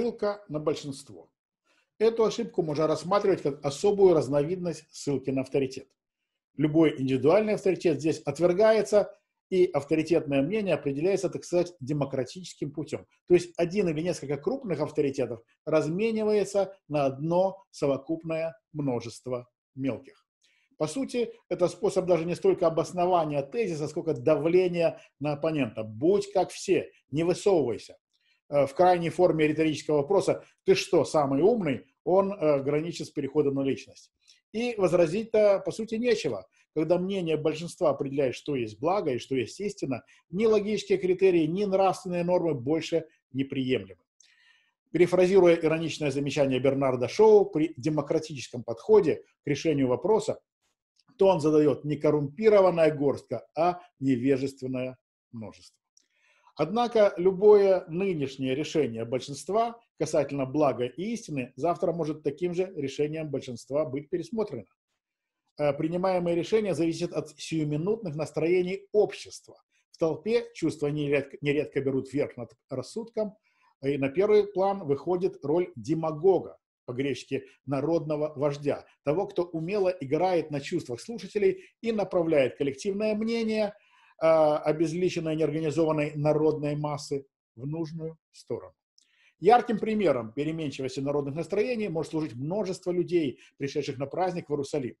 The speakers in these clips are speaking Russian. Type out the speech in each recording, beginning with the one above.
ссылка на большинство. Эту ошибку можно рассматривать как особую разновидность ссылки на авторитет. Любой индивидуальный авторитет здесь отвергается, и авторитетное мнение определяется, так сказать, демократическим путем. То есть один или несколько крупных авторитетов разменивается на одно совокупное множество мелких. По сути, это способ даже не столько обоснования тезиса, сколько давления на оппонента. Будь как все, не высовывайся. Э, в крайней форме риторического вопроса «ты что, самый умный?», он э, граничит с переходом на личность. И возразить-то, по сути, нечего. Когда мнение большинства определяет, что есть благо и что есть истина, ни логические критерии, ни нравственные нормы больше неприемлемы. Перефразируя ироничное замечание Бернарда Шоу, при демократическом подходе к решению вопроса, то он задает не коррумпированная горстка, а невежественное множество. Однако любое нынешнее решение большинства касательно блага и истины завтра может таким же решением большинства быть пересмотрено. Э, принимаемые решения зависят от сиюминутных настроений общества. В толпе чувства нередко, нередко берут верх над рассудком, и на первый план выходит роль демагога, по-гречески «народного вождя», того, кто умело играет на чувствах слушателей и направляет коллективное мнение – Э, обезличенной неорганизованной народной массы в нужную сторону. Ярким примером переменчивости народных настроений может служить множество людей, пришедших на праздник в Иерусалим.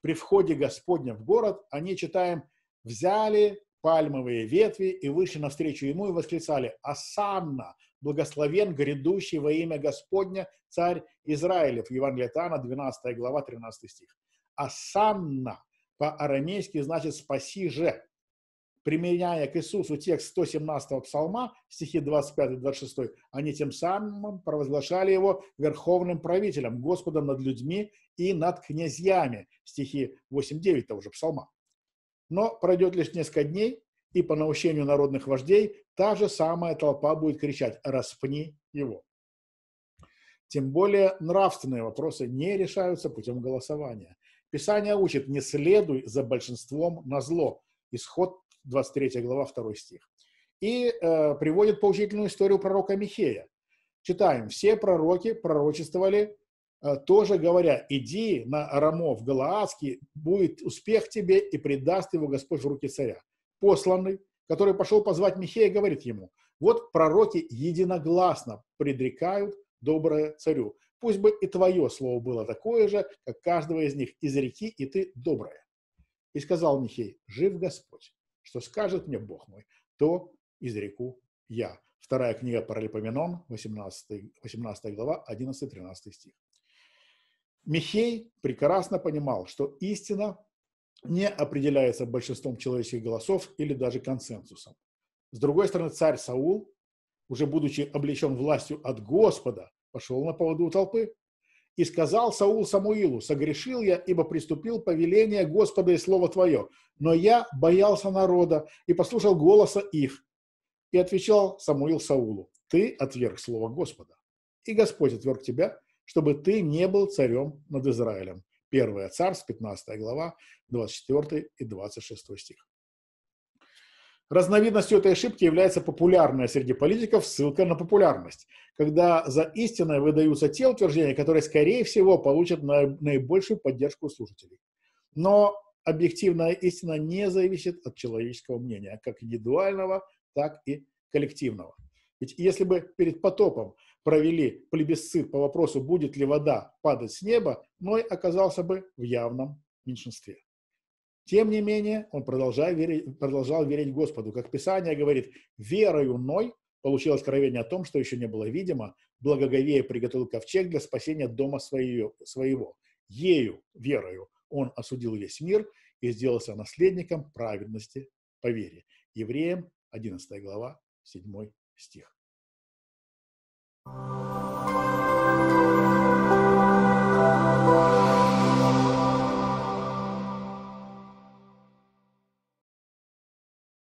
При входе Господня в город они, читаем, «взяли пальмовые ветви и вышли навстречу ему и восклицали «Асанна! Благословен грядущий во имя Господня царь Израилев». Евангелие Тана, 12 глава, 13 стих. «Асанна» по-арамейски значит «спаси же» применяя к Иисусу текст 117-го псалма, стихи 25-26, они тем самым провозглашали его верховным правителем, Господом над людьми и над князьями, стихи 8-9 того же псалма. Но пройдет лишь несколько дней, и по наущению народных вождей та же самая толпа будет кричать «распни его». Тем более нравственные вопросы не решаются путем голосования. Писание учит «не следуй за большинством на зло». Исход 23 глава, 2 стих. И э, приводит поучительную историю пророка Михея. Читаем, все пророки пророчествовали, э, тоже говоря, иди на Рамов Галаадский, будет успех тебе и предаст его Господь в руки царя. Посланный, который пошел позвать Михея, говорит ему, вот пророки единогласно предрекают доброе царю. Пусть бы и твое слово было такое же, как каждого из них, из реки, и ты доброе. И сказал Михей, жив Господь, что скажет мне Бог мой, то изреку я. Вторая книга Паралипоменон, 18, 18 глава, 11-13 стих. Михей прекрасно понимал, что истина не определяется большинством человеческих голосов или даже консенсусом. С другой стороны, царь Саул, уже будучи облечен властью от Господа, пошел на поводу толпы. И сказал Саул Самуилу, согрешил я, ибо приступил повеление Господа и Слово Твое. Но я боялся народа и послушал голоса их. И отвечал Самуил Саулу, ты отверг Слово Господа. И Господь отверг тебя, чтобы ты не был царем над Израилем. 1 Царств, 15 глава, 24 и 26 стих. Разновидностью этой ошибки является популярная среди политиков ссылка на популярность, когда за истинное выдаются те утверждения, которые, скорее всего, получат наибольшую поддержку слушателей. Но объективная истина не зависит от человеческого мнения, как индивидуального, так и коллективного. Ведь если бы перед потопом провели плебисцит по вопросу, будет ли вода падать с неба, Ной оказался бы в явном меньшинстве. Тем не менее, он продолжал верить, продолжал верить Господу. Как Писание говорит, верою Ной получил откровение о том, что еще не было видимо, благоговея приготовил ковчег для спасения дома своего. Ею, верою, он осудил весь мир и сделался наследником праведности по вере. Евреям 11 глава, 7 стих. thank you